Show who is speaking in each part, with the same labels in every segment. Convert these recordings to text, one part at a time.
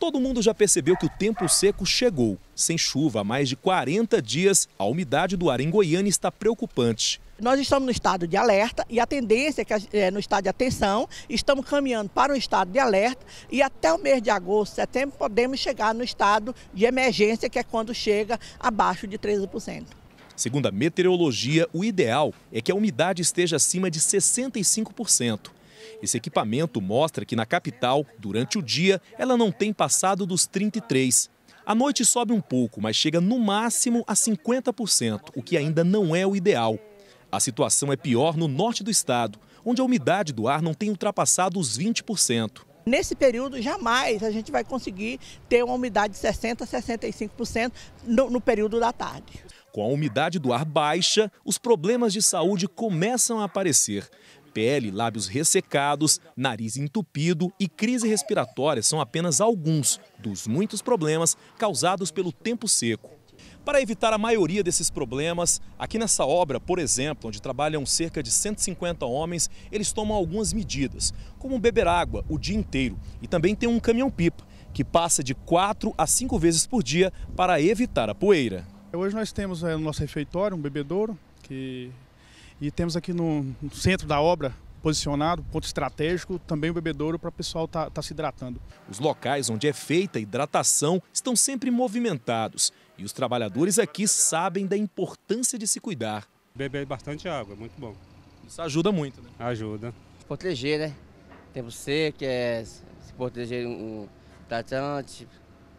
Speaker 1: Todo mundo já percebeu que o tempo seco chegou. Sem chuva há mais de 40 dias, a umidade do ar em Goiânia está preocupante.
Speaker 2: Nós estamos no estado de alerta e a tendência é que é no estado de atenção, estamos caminhando para um estado de alerta e até o mês de agosto, setembro, podemos chegar no estado de emergência, que é quando chega abaixo de 13%.
Speaker 1: Segundo a meteorologia, o ideal é que a umidade esteja acima de 65%. Esse equipamento mostra que na capital, durante o dia, ela não tem passado dos 33. À noite sobe um pouco, mas chega no máximo a 50%, o que ainda não é o ideal. A situação é pior no norte do estado, onde a umidade do ar não tem ultrapassado os 20%.
Speaker 2: Nesse período, jamais a gente vai conseguir ter uma umidade de 60% a 65% no, no período da tarde.
Speaker 1: Com a umidade do ar baixa, os problemas de saúde começam a aparecer pele, lábios ressecados, nariz entupido e crise respiratória são apenas alguns dos muitos problemas causados pelo tempo seco. Para evitar a maioria desses problemas, aqui nessa obra, por exemplo, onde trabalham cerca de 150 homens, eles tomam algumas medidas, como beber água o dia inteiro e também tem um caminhão-pipa, que passa de 4 a 5 vezes por dia para evitar a poeira. Hoje nós temos eh, no nosso refeitório um bebedouro que e temos aqui no, no centro da obra posicionado, ponto estratégico, também o bebedouro para o pessoal estar tá, tá se hidratando. Os locais onde é feita a hidratação estão sempre movimentados e os trabalhadores aqui sabem da importância de se cuidar. Beber bastante água, é muito bom. Isso ajuda muito,
Speaker 2: né? Ajuda. Se proteger, né? Tempo seco, é se proteger um hidratante.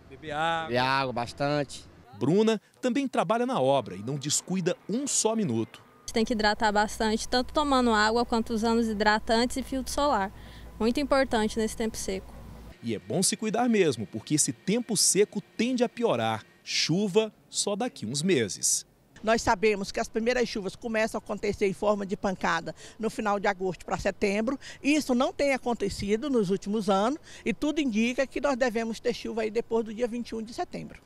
Speaker 1: Beber água. Beber
Speaker 2: água bastante. Bruna também trabalha
Speaker 1: na obra e não descuida um só minuto
Speaker 2: gente tem que hidratar bastante, tanto tomando água quanto usando os hidratantes e filtro solar. Muito importante nesse tempo seco.
Speaker 1: E é bom se cuidar mesmo, porque esse tempo seco tende a piorar. Chuva só daqui uns meses.
Speaker 2: Nós sabemos que as primeiras chuvas começam a acontecer em forma de pancada no final de agosto para setembro. Isso não tem acontecido nos últimos anos e tudo indica que nós devemos ter chuva aí depois do dia 21 de setembro.